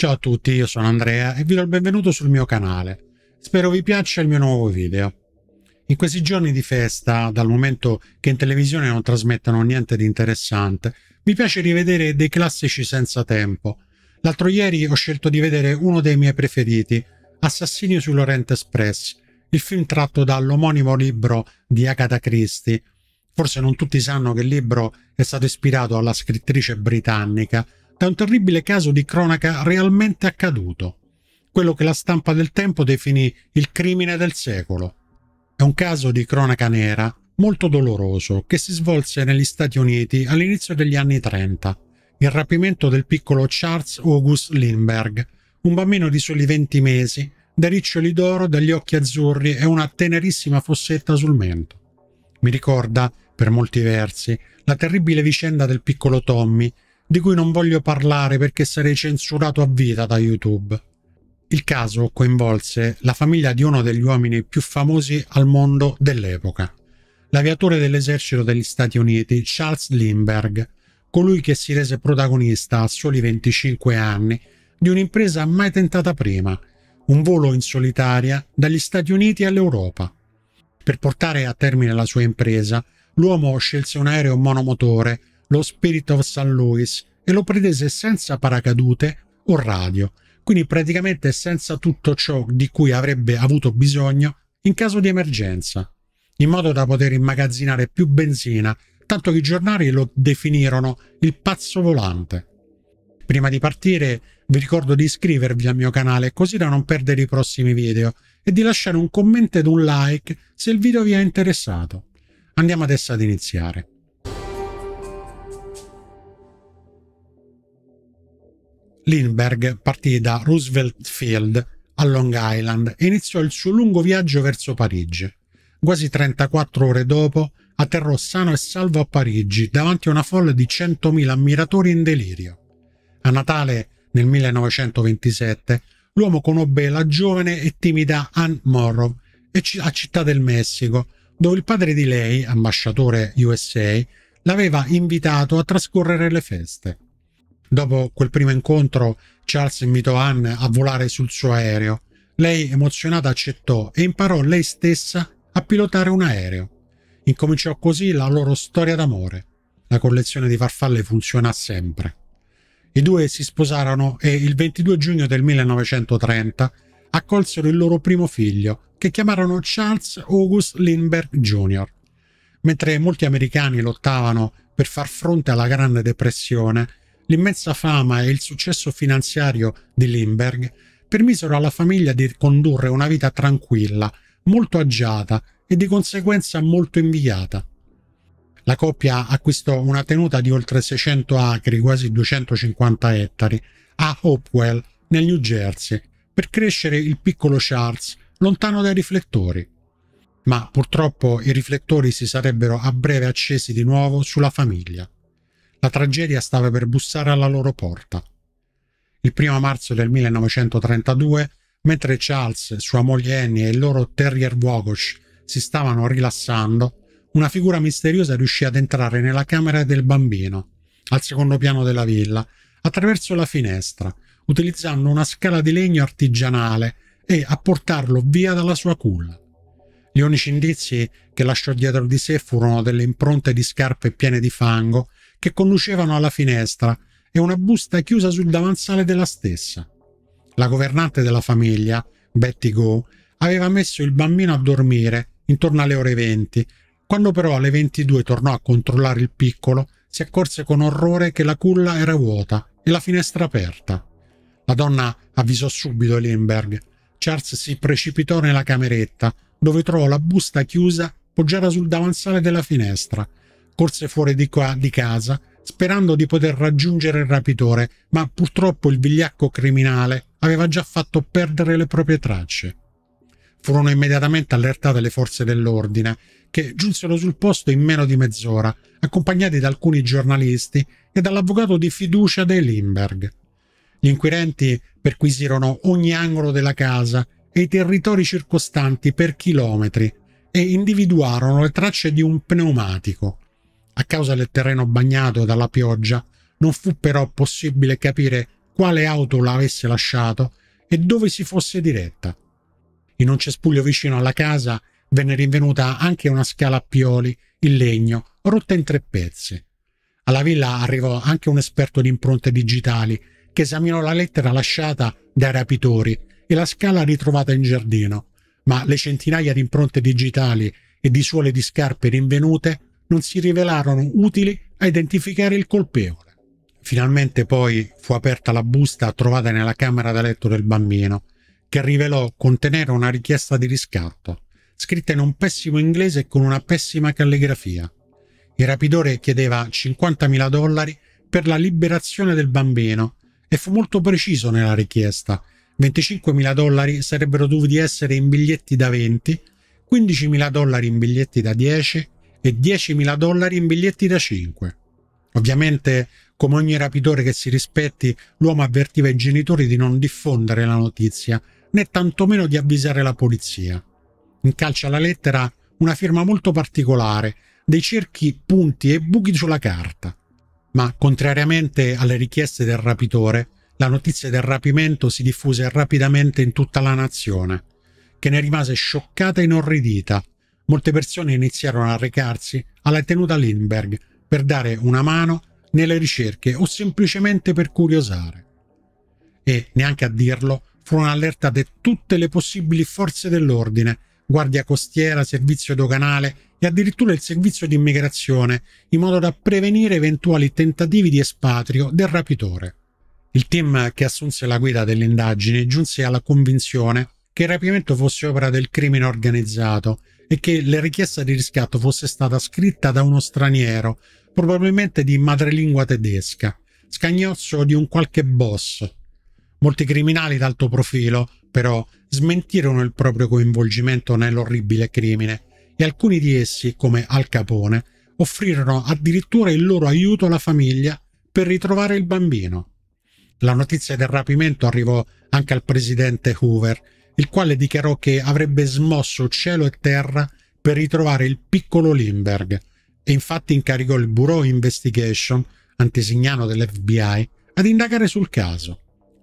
Ciao a tutti, io sono Andrea e vi do il benvenuto sul mio canale. Spero vi piaccia il mio nuovo video. In questi giorni di festa, dal momento che in televisione non trasmettono niente di interessante, mi piace rivedere dei classici senza tempo. L'altro ieri ho scelto di vedere uno dei miei preferiti, Assassini Lorente Express, il film tratto dall'omonimo libro di Agatha Christie. Forse non tutti sanno che il libro è stato ispirato alla scrittrice britannica da un terribile caso di cronaca realmente accaduto, quello che la stampa del tempo definì il crimine del secolo. È un caso di cronaca nera molto doloroso che si svolse negli Stati Uniti all'inizio degli anni 30, il rapimento del piccolo Charles August Lindbergh, un bambino di soli 20 mesi, dai riccioli d'oro, dagli occhi azzurri e una tenerissima fossetta sul mento. Mi ricorda, per molti versi, la terribile vicenda del piccolo Tommy di cui non voglio parlare perché sarei censurato a vita da YouTube. Il caso coinvolse la famiglia di uno degli uomini più famosi al mondo dell'epoca, l'aviatore dell'esercito degli Stati Uniti Charles Lindbergh, colui che si rese protagonista a soli 25 anni di un'impresa mai tentata prima, un volo in solitaria dagli Stati Uniti all'Europa. Per portare a termine la sua impresa, l'uomo scelse un aereo monomotore lo Spirit of St. Louis e lo pretese senza paracadute o radio, quindi praticamente senza tutto ciò di cui avrebbe avuto bisogno in caso di emergenza, in modo da poter immagazzinare più benzina, tanto che i giornali lo definirono il pazzo volante. Prima di partire vi ricordo di iscrivervi al mio canale così da non perdere i prossimi video e di lasciare un commento ed un like se il video vi è interessato. Andiamo adesso ad iniziare. Lindbergh partì da Roosevelt Field a Long Island e iniziò il suo lungo viaggio verso Parigi. Quasi 34 ore dopo atterrò sano e salvo a Parigi davanti a una folla di 100.000 ammiratori in delirio. A Natale nel 1927 l'uomo conobbe la giovane e timida Anne Morrow a Città del Messico, dove il padre di lei, ambasciatore USA, l'aveva invitato a trascorrere le feste. Dopo quel primo incontro, Charles invitò Anne a volare sul suo aereo. Lei, emozionata, accettò e imparò lei stessa a pilotare un aereo. Incominciò così la loro storia d'amore. La collezione di farfalle funziona sempre. I due si sposarono e il 22 giugno del 1930 accolsero il loro primo figlio, che chiamarono Charles August Lindbergh Jr. Mentre molti americani lottavano per far fronte alla Grande Depressione, l'immensa fama e il successo finanziario di Lindbergh permisero alla famiglia di condurre una vita tranquilla, molto agiata e di conseguenza molto invidiata. La coppia acquistò una tenuta di oltre 600 acri, quasi 250 ettari, a Hopewell, nel New Jersey, per crescere il piccolo Charles lontano dai riflettori. Ma purtroppo i riflettori si sarebbero a breve accesi di nuovo sulla famiglia. La tragedia stava per bussare alla loro porta. Il primo marzo del 1932, mentre Charles, sua moglie Annie e il loro terrier Vogosh si stavano rilassando, una figura misteriosa riuscì ad entrare nella camera del bambino, al secondo piano della villa, attraverso la finestra, utilizzando una scala di legno artigianale e a portarlo via dalla sua culla. Gli unici indizi che lasciò dietro di sé furono delle impronte di scarpe piene di fango che conducevano alla finestra e una busta chiusa sul davanzale della stessa. La governante della famiglia, Betty Go, aveva messo il bambino a dormire intorno alle ore 20. Quando però alle 22 tornò a controllare il piccolo, si accorse con orrore che la culla era vuota e la finestra aperta. La donna avvisò subito Lindbergh. Charles si precipitò nella cameretta, dove trovò la busta chiusa poggiata sul davanzale della finestra corse fuori di qua di casa, sperando di poter raggiungere il rapitore, ma purtroppo il vigliacco criminale aveva già fatto perdere le proprie tracce. Furono immediatamente allertate le forze dell'ordine, che giunsero sul posto in meno di mezz'ora, accompagnati da alcuni giornalisti e dall'avvocato di fiducia dei Lindbergh. Gli inquirenti perquisirono ogni angolo della casa e i territori circostanti per chilometri e individuarono le tracce di un pneumatico, a causa del terreno bagnato dalla pioggia, non fu però possibile capire quale auto l'avesse lasciato e dove si fosse diretta. In un cespuglio vicino alla casa venne rinvenuta anche una scala a pioli in legno rotta in tre pezzi. Alla villa arrivò anche un esperto di impronte digitali che esaminò la lettera lasciata dai rapitori e la scala ritrovata in giardino, ma le centinaia di impronte digitali e di suole di scarpe rinvenute non si rivelarono utili a identificare il colpevole. Finalmente poi fu aperta la busta trovata nella camera da letto del bambino, che rivelò contenere una richiesta di riscatto, scritta in un pessimo inglese e con una pessima calligrafia. Il rapidore chiedeva 50.000 dollari per la liberazione del bambino e fu molto preciso nella richiesta. 25.000 dollari sarebbero dovuti essere in biglietti da 20, 15.000 dollari in biglietti da 10 e 10.000 dollari in biglietti da 5. Ovviamente, come ogni rapitore che si rispetti, l'uomo avvertiva i genitori di non diffondere la notizia, né tantomeno di avvisare la polizia. In calcio alla lettera una firma molto particolare, dei cerchi, punti e buchi sulla carta. Ma, contrariamente alle richieste del rapitore, la notizia del rapimento si diffuse rapidamente in tutta la nazione, che ne rimase scioccata e inorridita, molte persone iniziarono a recarsi alla tenuta Lindbergh per dare una mano nelle ricerche o semplicemente per curiosare. E, neanche a dirlo, furono allertate tutte le possibili forze dell'ordine, guardia costiera, servizio doganale e addirittura il servizio di immigrazione, in modo da prevenire eventuali tentativi di espatrio del rapitore. Il team che assunse la guida delle indagini giunse alla convinzione che il rapimento fosse opera del crimine organizzato e che la richiesta di riscatto fosse stata scritta da uno straniero, probabilmente di madrelingua tedesca, scagnozzo di un qualche boss. Molti criminali d'alto profilo, però, smentirono il proprio coinvolgimento nell'orribile crimine e alcuni di essi, come Al Capone, offrirono addirittura il loro aiuto alla famiglia per ritrovare il bambino. La notizia del rapimento arrivò anche al presidente Hoover, il quale dichiarò che avrebbe smosso cielo e terra per ritrovare il piccolo Lindbergh e infatti incaricò il Bureau Investigation, antesignano dell'FBI, ad indagare sul caso.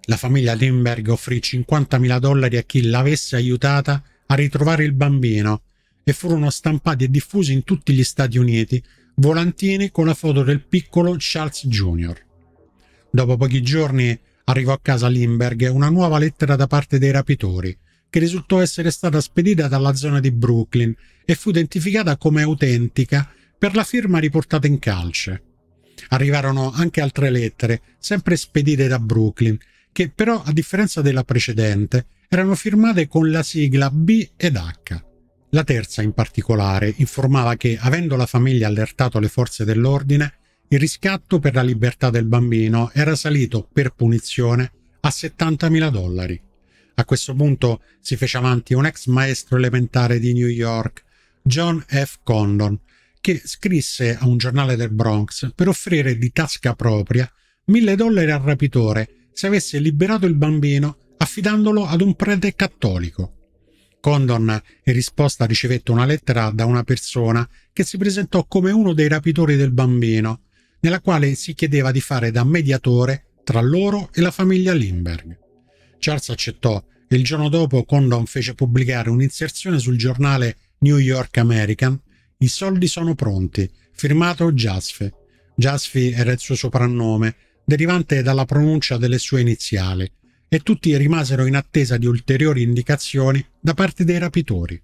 La famiglia Lindbergh offrì 50.000 dollari a chi l'avesse aiutata a ritrovare il bambino e furono stampati e diffusi in tutti gli Stati Uniti volantini con la foto del piccolo Charles Jr. Dopo pochi giorni arrivò a casa Lindbergh una nuova lettera da parte dei rapitori che risultò essere stata spedita dalla zona di Brooklyn e fu identificata come autentica per la firma riportata in calce. Arrivarono anche altre lettere, sempre spedite da Brooklyn, che però, a differenza della precedente, erano firmate con la sigla B ed H. La terza, in particolare, informava che, avendo la famiglia allertato le forze dell'ordine, il riscatto per la libertà del bambino era salito per punizione a 70.000 dollari. A questo punto si fece avanti un ex maestro elementare di New York, John F. Condon, che scrisse a un giornale del Bronx per offrire di tasca propria mille dollari al rapitore se avesse liberato il bambino affidandolo ad un prete cattolico. Condon in risposta ricevette una lettera da una persona che si presentò come uno dei rapitori del bambino, nella quale si chiedeva di fare da mediatore tra loro e la famiglia Lindbergh. Charles accettò e il giorno dopo Condon fece pubblicare un'inserzione sul giornale New York American I soldi sono pronti, firmato Jasfe. Jasfe era il suo soprannome, derivante dalla pronuncia delle sue iniziali, e tutti rimasero in attesa di ulteriori indicazioni da parte dei rapitori.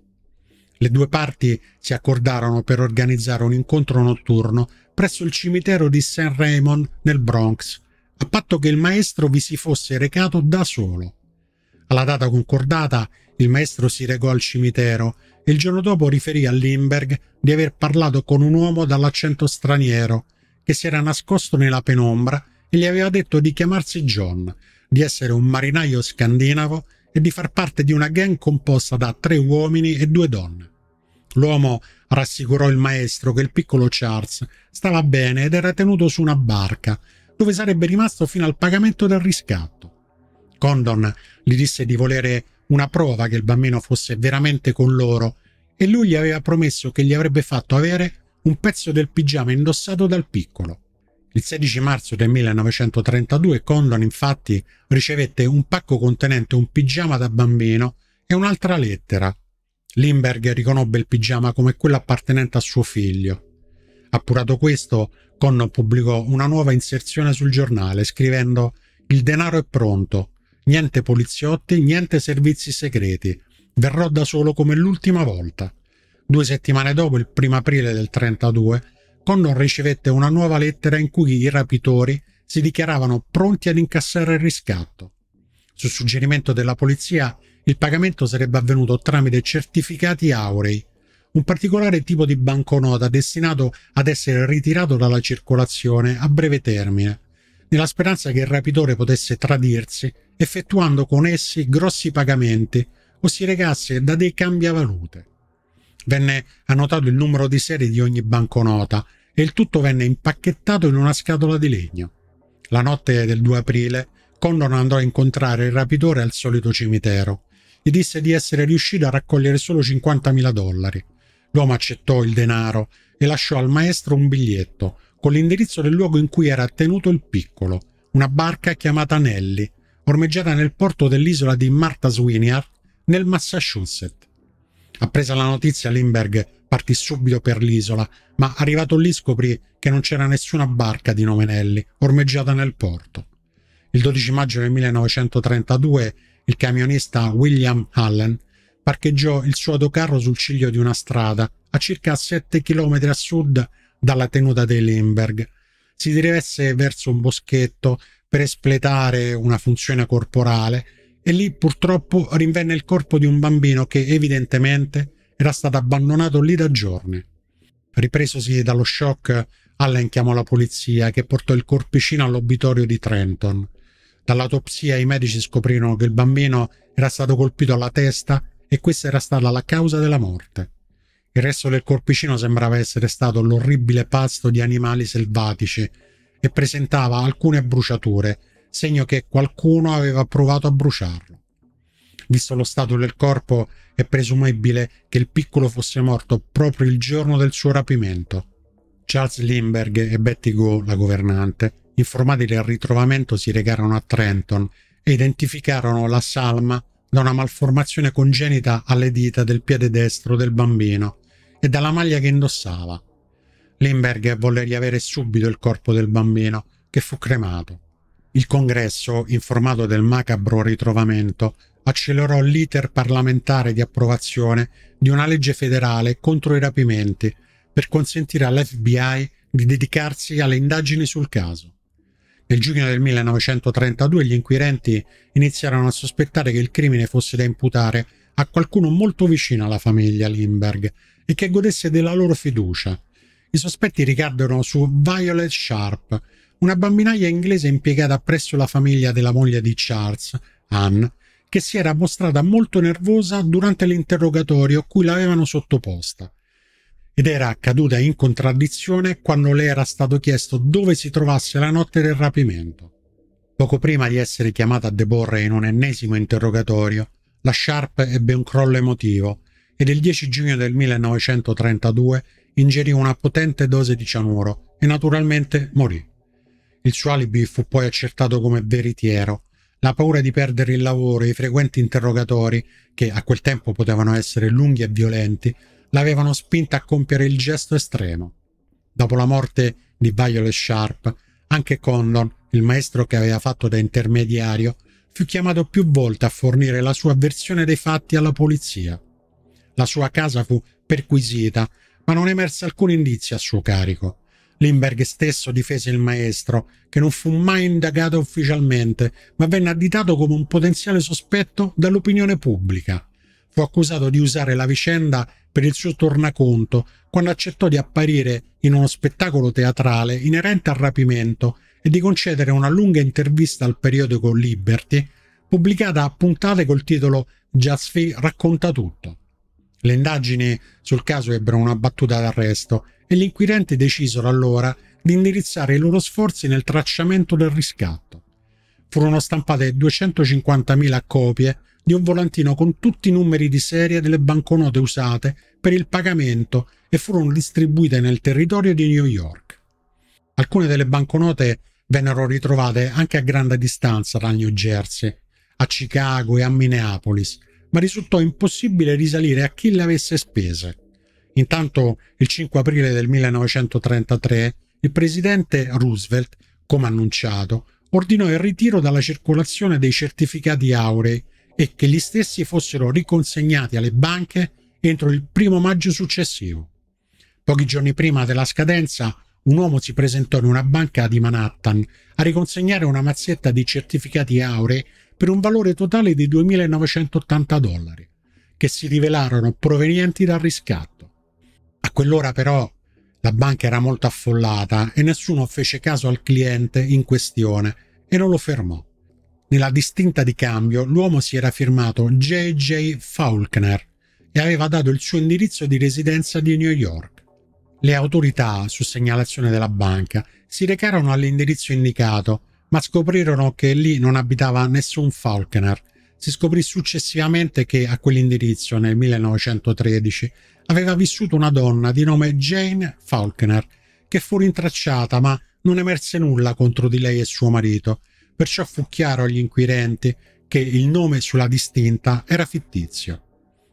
Le due parti si accordarono per organizzare un incontro notturno presso il cimitero di St. Raymond nel Bronx, a patto che il maestro vi si fosse recato da solo. Alla data concordata, il maestro si recò al cimitero e il giorno dopo riferì a Lindbergh di aver parlato con un uomo dall'accento straniero che si era nascosto nella penombra e gli aveva detto di chiamarsi John, di essere un marinaio scandinavo e di far parte di una gang composta da tre uomini e due donne. L'uomo rassicurò il maestro che il piccolo Charles stava bene ed era tenuto su una barca dove sarebbe rimasto fino al pagamento del riscatto. Condon gli disse di volere una prova che il bambino fosse veramente con loro e lui gli aveva promesso che gli avrebbe fatto avere un pezzo del pigiama indossato dal piccolo. Il 16 marzo del 1932 Condon infatti ricevette un pacco contenente un pigiama da bambino e un'altra lettera. Lindbergh riconobbe il pigiama come quello appartenente a suo figlio. Appurato questo, Conno pubblicò una nuova inserzione sul giornale scrivendo «Il denaro è pronto, niente poliziotti, niente servizi segreti, verrò da solo come l'ultima volta». Due settimane dopo, il 1 aprile del 32, Connor ricevette una nuova lettera in cui i rapitori si dichiaravano pronti ad incassare il riscatto. Su suggerimento della polizia, il pagamento sarebbe avvenuto tramite certificati aurei un particolare tipo di banconota destinato ad essere ritirato dalla circolazione a breve termine, nella speranza che il rapitore potesse tradirsi, effettuando con essi grossi pagamenti o si recasse da dei cambiavalute. Venne annotato il numero di serie di ogni banconota e il tutto venne impacchettato in una scatola di legno. La notte del 2 aprile, Condon andò a incontrare il rapitore al solito cimitero. Gli disse di essere riuscito a raccogliere solo 50.000 dollari. L'uomo accettò il denaro e lasciò al maestro un biglietto con l'indirizzo del luogo in cui era tenuto il piccolo, una barca chiamata Nelly, ormeggiata nel porto dell'isola di Martha Swiniard, nel Massachusetts. Appresa la notizia, Lindbergh partì subito per l'isola, ma arrivato lì scoprì che non c'era nessuna barca di nome Nelly ormeggiata nel porto. Il 12 maggio del 1932 il camionista William Allen parcheggiò il suo autocarro sul ciglio di una strada, a circa 7 km a sud dalla tenuta dei Lemberg. Si diresse verso un boschetto per espletare una funzione corporale e lì purtroppo rinvenne il corpo di un bambino che evidentemente era stato abbandonato lì da giorni. Ripresosi dallo shock, Allen chiamò la polizia che portò il corpicino all'obitorio di Trenton. Dall'autopsia i medici scoprirono che il bambino era stato colpito alla testa e questa era stata la causa della morte. Il resto del corpicino sembrava essere stato l'orribile pasto di animali selvatici e presentava alcune bruciature, segno che qualcuno aveva provato a bruciarlo. Visto lo stato del corpo, è presumibile che il piccolo fosse morto proprio il giorno del suo rapimento. Charles Lindbergh e Betty Go, la governante, informati del ritrovamento, si recarono a Trenton e identificarono la salma da una malformazione congenita alle dita del piede destro del bambino e dalla maglia che indossava. Limberg volle riavere subito il corpo del bambino, che fu cremato. Il congresso, informato del macabro ritrovamento, accelerò l'iter parlamentare di approvazione di una legge federale contro i rapimenti per consentire all'FBI di dedicarsi alle indagini sul caso. Nel giugno del 1932 gli inquirenti iniziarono a sospettare che il crimine fosse da imputare a qualcuno molto vicino alla famiglia Lindbergh e che godesse della loro fiducia. I sospetti ricaddero su Violet Sharp, una bambinaia inglese impiegata presso la famiglia della moglie di Charles, Anne, che si era mostrata molto nervosa durante l'interrogatorio a cui l'avevano sottoposta ed era caduta in contraddizione quando le era stato chiesto dove si trovasse la notte del rapimento. Poco prima di essere chiamata a deporre in un ennesimo interrogatorio, la Sharp ebbe un crollo emotivo ed il 10 giugno del 1932 ingerì una potente dose di cianuro e naturalmente morì. Il suo alibi fu poi accertato come veritiero. La paura di perdere il lavoro e i frequenti interrogatori, che a quel tempo potevano essere lunghi e violenti, l'avevano spinta a compiere il gesto estremo. Dopo la morte di Violet Sharp, anche Condon, il maestro che aveva fatto da intermediario, fu chiamato più volte a fornire la sua versione dei fatti alla polizia. La sua casa fu perquisita, ma non emerse alcun indizio a suo carico. Lindbergh stesso difese il maestro, che non fu mai indagato ufficialmente, ma venne additato come un potenziale sospetto dall'opinione pubblica. Fu accusato di usare la vicenda per il suo tornaconto quando accettò di apparire in uno spettacolo teatrale inerente al rapimento e di concedere una lunga intervista al periodico Liberty, pubblicata a puntate col titolo Jazz racconta tutto. Le indagini sul caso ebbero una battuta d'arresto e gli inquirenti decisero allora di indirizzare i loro sforzi nel tracciamento del riscatto. Furono stampate 250.000 copie di un volantino con tutti i numeri di serie delle banconote usate per il pagamento e furono distribuite nel territorio di New York. Alcune delle banconote vennero ritrovate anche a grande distanza dal New Jersey, a Chicago e a Minneapolis, ma risultò impossibile risalire a chi le avesse spese. Intanto, il 5 aprile del 1933, il presidente Roosevelt, come annunciato, ordinò il ritiro dalla circolazione dei certificati aurei e che gli stessi fossero riconsegnati alle banche entro il primo maggio successivo. Pochi giorni prima della scadenza, un uomo si presentò in una banca di Manhattan a riconsegnare una mazzetta di certificati aurei per un valore totale di 2.980 dollari, che si rivelarono provenienti dal riscatto. A quell'ora però la banca era molto affollata e nessuno fece caso al cliente in questione e non lo fermò. Nella distinta di cambio l'uomo si era firmato J.J. Faulkner e aveva dato il suo indirizzo di residenza di New York. Le autorità, su segnalazione della banca, si recarono all'indirizzo indicato, ma scoprirono che lì non abitava nessun Faulkner. Si scoprì successivamente che a quell'indirizzo, nel 1913, aveva vissuto una donna di nome Jane Faulkner, che fu rintracciata ma non emerse nulla contro di lei e suo marito, perciò fu chiaro agli inquirenti che il nome sulla distinta era fittizio.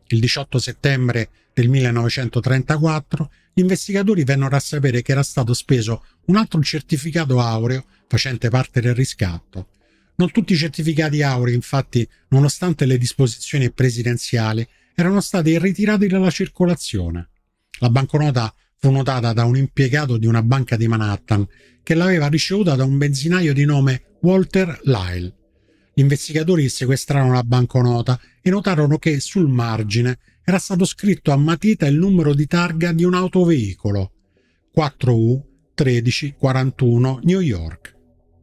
Il 18 settembre del 1934 gli investigatori vennero a sapere che era stato speso un altro certificato aureo facente parte del riscatto. Non tutti i certificati aurei, infatti, nonostante le disposizioni presidenziali, erano stati ritirati dalla circolazione. La banconota fu notata da un impiegato di una banca di Manhattan che l'aveva ricevuta da un benzinaio di nome Walter Lyle. Gli investigatori sequestrarono la banconota e notarono che sul margine era stato scritto a matita il numero di targa di un autoveicolo 4U 1341 New York.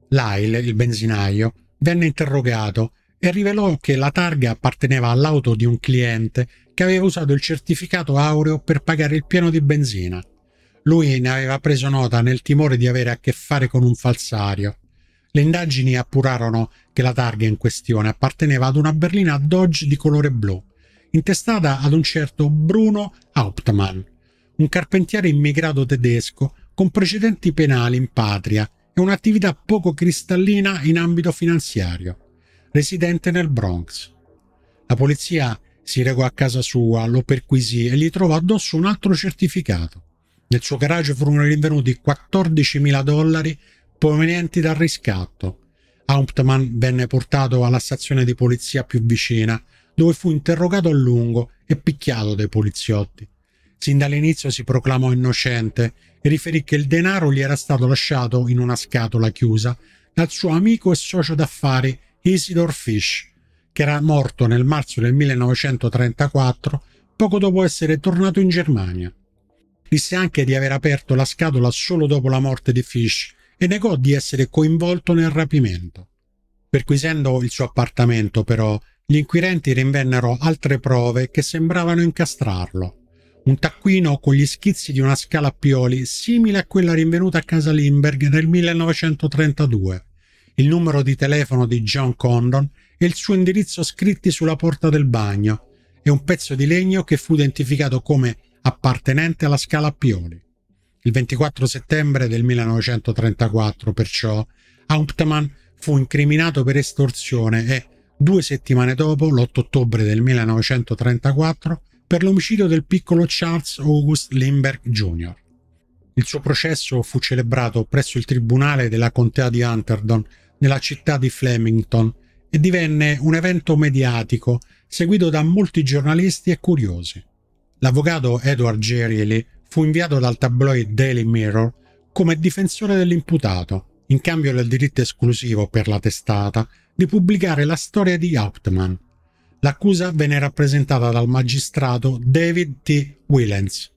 Lyle, il benzinaio, venne interrogato e rivelò che la targa apparteneva all'auto di un cliente che aveva usato il certificato aureo per pagare il pieno di benzina. Lui ne aveva preso nota nel timore di avere a che fare con un falsario. Le indagini appurarono che la targa in questione apparteneva ad una berlina Dodge di colore blu, intestata ad un certo Bruno Hauptmann, un carpentiere immigrato tedesco con precedenti penali in patria e un'attività poco cristallina in ambito finanziario residente nel Bronx. La polizia si recò a casa sua, lo perquisì e gli trovò addosso un altro certificato. Nel suo garage furono rinvenuti 14.000 dollari provenienti dal riscatto. Hauptmann venne portato alla stazione di polizia più vicina, dove fu interrogato a lungo e picchiato dai poliziotti. Sin dall'inizio si proclamò innocente e riferì che il denaro gli era stato lasciato in una scatola chiusa dal suo amico e socio d'affari Isidor Fish, che era morto nel marzo del 1934, poco dopo essere tornato in Germania. Disse anche di aver aperto la scatola solo dopo la morte di Fish e negò di essere coinvolto nel rapimento. Perquisendo il suo appartamento, però, gli inquirenti rinvennero altre prove che sembravano incastrarlo. Un taccuino con gli schizzi di una scala a pioli simile a quella rinvenuta a casa Lindbergh nel 1932 il numero di telefono di John Condon e il suo indirizzo scritti sulla porta del bagno e un pezzo di legno che fu identificato come appartenente alla scala a Pioli. Il 24 settembre del 1934, perciò, Hauptmann fu incriminato per estorsione e, due settimane dopo, l'8 ottobre del 1934, per l'omicidio del piccolo Charles August Lindbergh Jr. Il suo processo fu celebrato presso il tribunale della contea di Hunterdon nella città di Flemington e divenne un evento mediatico seguito da molti giornalisti e curiosi. L'avvocato Edward Gerieli fu inviato dal tabloid Daily Mirror come difensore dell'imputato, in cambio del diritto esclusivo per la testata di pubblicare la storia di Hauptmann. L'accusa venne rappresentata dal magistrato David T. Willens.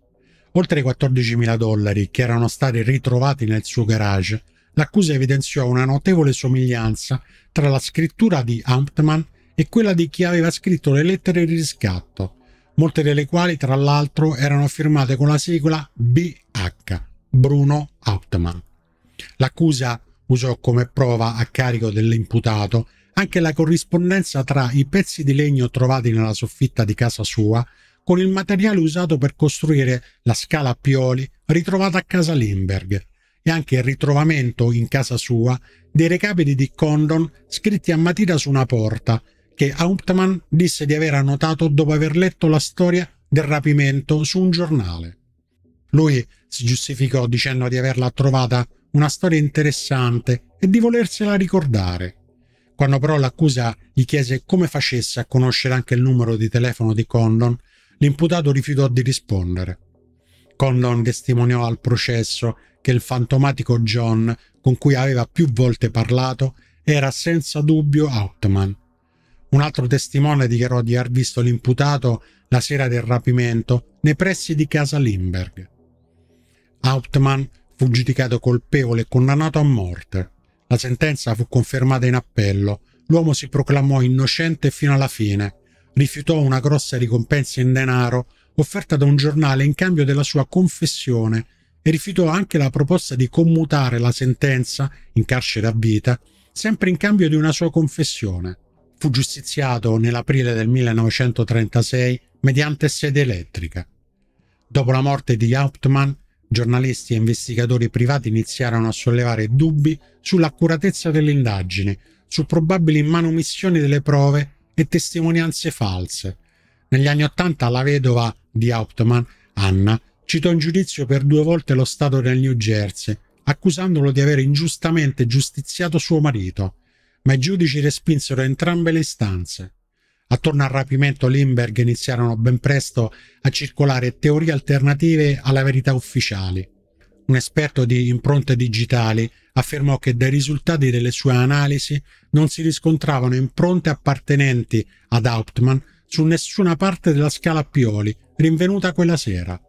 Oltre i 14.000 dollari che erano stati ritrovati nel suo garage l'accusa evidenziò una notevole somiglianza tra la scrittura di Amtman e quella di chi aveva scritto le lettere di riscatto, molte delle quali tra l'altro erano firmate con la sigla BH, Bruno Amtman. L'accusa usò come prova a carico dell'imputato anche la corrispondenza tra i pezzi di legno trovati nella soffitta di casa sua con il materiale usato per costruire la scala a pioli ritrovata a casa Lindbergh e anche il ritrovamento in casa sua dei recapiti di Condon scritti a matita su una porta, che Hauptmann disse di aver annotato dopo aver letto la storia del rapimento su un giornale. Lui si giustificò dicendo di averla trovata una storia interessante e di volersela ricordare. Quando però l'accusa gli chiese come facesse a conoscere anche il numero di telefono di Condon, l'imputato rifiutò di rispondere. Condon testimoniò al processo che il fantomatico John, con cui aveva più volte parlato, era senza dubbio Outman. Un altro testimone dichiarò di aver visto l'imputato la sera del rapimento nei pressi di casa Lindbergh. Outman fu giudicato colpevole e condannato a morte. La sentenza fu confermata in appello. L'uomo si proclamò innocente fino alla fine. Rifiutò una grossa ricompensa in denaro offerta da un giornale in cambio della sua confessione e rifiutò anche la proposta di commutare la sentenza in carcere a vita, sempre in cambio di una sua confessione. Fu giustiziato nell'aprile del 1936 mediante sede elettrica. Dopo la morte di Hauptmann, giornalisti e investigatori privati iniziarono a sollevare dubbi sull'accuratezza delle indagini, su probabili manomissioni delle prove e testimonianze false. Negli anni Ottanta la vedova di Hauptmann, Anna, citò in giudizio per due volte lo Stato del New Jersey, accusandolo di aver ingiustamente giustiziato suo marito, ma i giudici respinsero entrambe le istanze. Attorno al rapimento Lindbergh iniziarono ben presto a circolare teorie alternative alla verità ufficiali. Un esperto di impronte digitali affermò che dai risultati delle sue analisi non si riscontravano impronte appartenenti ad Hauptmann su nessuna parte della scala Pioli, rinvenuta quella sera.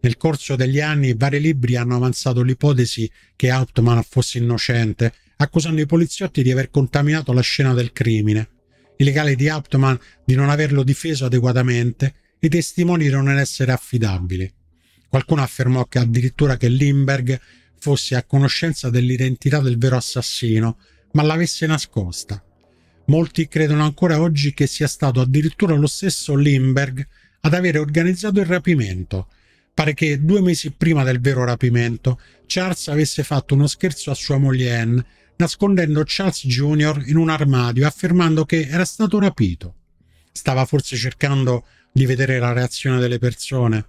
Nel corso degli anni vari libri hanno avanzato l'ipotesi che Hauptmann fosse innocente, accusando i poliziotti di aver contaminato la scena del crimine, i legali di Hauptmann di non averlo difeso adeguatamente, i testimoni di non essere affidabili. Qualcuno affermò che addirittura che Lindbergh fosse a conoscenza dell'identità del vero assassino, ma l'avesse nascosta. Molti credono ancora oggi che sia stato addirittura lo stesso Lindbergh ad avere organizzato il rapimento. Pare che due mesi prima del vero rapimento Charles avesse fatto uno scherzo a sua moglie Anne nascondendo Charles Jr. in un armadio affermando che era stato rapito. Stava forse cercando di vedere la reazione delle persone.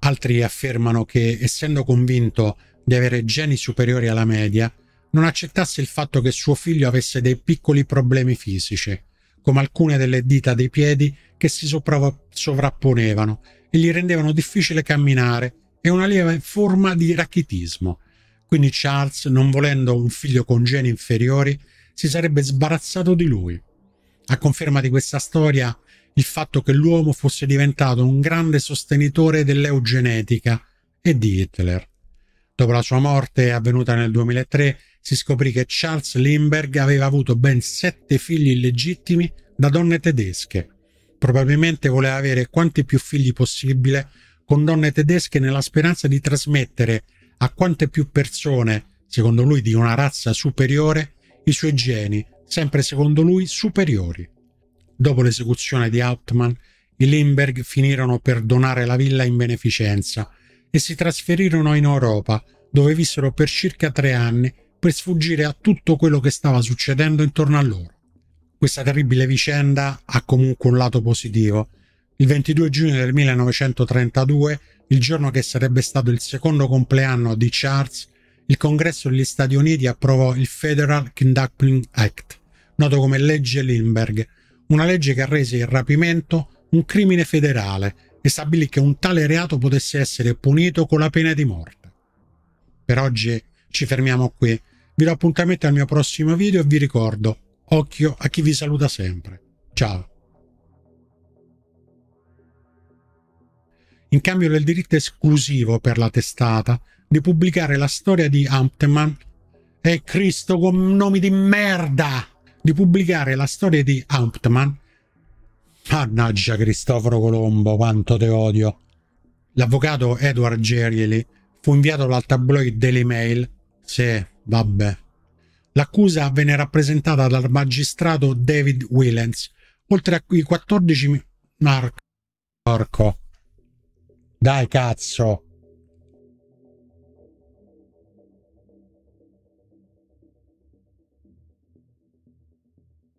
Altri affermano che, essendo convinto di avere geni superiori alla media, non accettasse il fatto che suo figlio avesse dei piccoli problemi fisici, come alcune delle dita dei piedi che si sovrapponevano e gli rendevano difficile camminare e una lieve forma di rachitismo. Quindi Charles, non volendo un figlio con geni inferiori, si sarebbe sbarazzato di lui. A conferma di questa storia, il fatto che l'uomo fosse diventato un grande sostenitore dell'eugenetica e di Hitler. Dopo la sua morte, avvenuta nel 2003, si scoprì che Charles Lindbergh aveva avuto ben sette figli illegittimi da donne tedesche. Probabilmente voleva avere quanti più figli possibile con donne tedesche nella speranza di trasmettere a quante più persone, secondo lui di una razza superiore, i suoi geni, sempre secondo lui superiori. Dopo l'esecuzione di Altman, i Lindbergh finirono per donare la villa in beneficenza e si trasferirono in Europa, dove vissero per circa tre anni per sfuggire a tutto quello che stava succedendo intorno a loro. Questa terribile vicenda ha comunque un lato positivo. Il 22 giugno del 1932, il giorno che sarebbe stato il secondo compleanno di Charles, il Congresso degli Stati Uniti approvò il Federal Kidnapping Act, noto come legge Lindbergh, una legge che rese il rapimento un crimine federale e stabilì che un tale reato potesse essere punito con la pena di morte. Per oggi ci fermiamo qui. Vi do appuntamento al mio prossimo video e vi ricordo, occhio a chi vi saluta sempre. Ciao! in cambio del diritto esclusivo per la testata di pubblicare la storia di Amptman e Cristo con nomi di merda di pubblicare la storia di Amptman mannaggia Cristoforo Colombo quanto te odio l'avvocato Edward Gerieli fu inviato dal tabloid Daily Mail se Vabbè. L'accusa venne rappresentata dal magistrato David Willens, oltre a cui 14 narco. Dai cazzo.